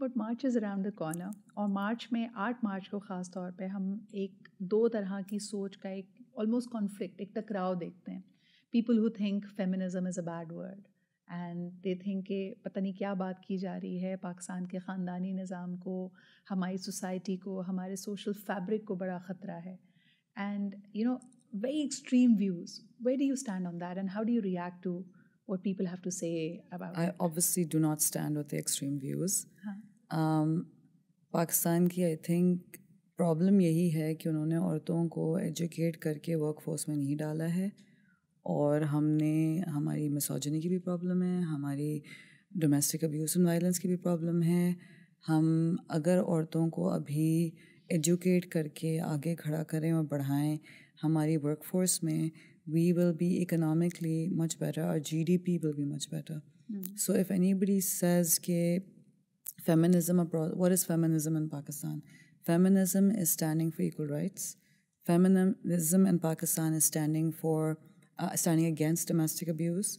But March is around the corner और March में आठ मार्च को ख़ास तौर पर हम एक दो तरह की सोच का एक ऑलमोस्ट कॉन्फ्लिक्ट एक टकराव देखते हैं people who think feminism is a bad word and they think के पता नहीं क्या बात की जा रही है पाकिस्तान के ख़ानदानी निज़ाम को हमारी सोसाइटी को हमारे सोशल फैब्रिक को बड़ा ख़तरा है and you know very extreme views where do you stand on that and how do you react to what people have to say about I it? Do not stand with stand with Um, Pakistan की I think problem यही है कि उन्होंने औरतों को educate करके work force में नहीं डाला है और हमने हमारी मिसोजनी की भी प्रॉब्लम है हमारी डोमेस्टिक अब्यूज़ एंड वायलेंस की भी प्रॉब्लम है हम अगर औरतों को अभी एजुकेट करके आगे खड़ा करें और बढ़ाएं हमारी वर्कफोर्स में we will be economically much better और G D P will be much better so if anybody says के Feminism abroad. What is feminism in Pakistan? Feminism is standing for equal rights. Feminism in Pakistan is standing for uh, standing against domestic abuse.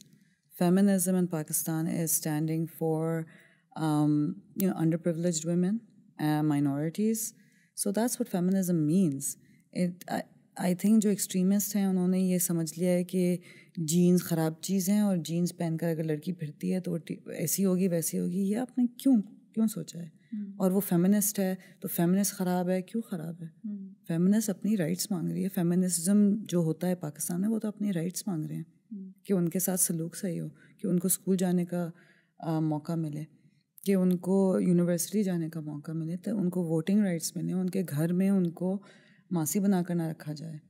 Feminism in Pakistan is standing for um, you know underprivileged women and minorities. So that's what feminism means. It I, I think जो extremists हैं उन्होंने ये समझ लिया है कि jeans ख़राब चीज़ हैं और jeans पहनकर अगर लड़की फिरती है तो वो ऐसी होगी वैसी होगी ये आपने क्यों क्यों सोचा है हम्म। और वो फेमिनिस्ट है तो फेमिनिस्ट ख़राब है क्यों ख़राब है फेमिनिस्ट हम्म। अपनी राइट्स मांग रही है फेमिनिज्म जो होता है पाकिस्तान में वो तो अपनी राइट्स मांग रहे हैं हम्म। कि उनके साथ सलूक सही हो कि उनको स्कूल जाने का आ, मौका मिले कि उनको यूनिवर्सिटी जाने का मौका मिले तो उनको वोटिंग राइट्स मिले उनके घर में उनको मासी बना कर ना रखा जाए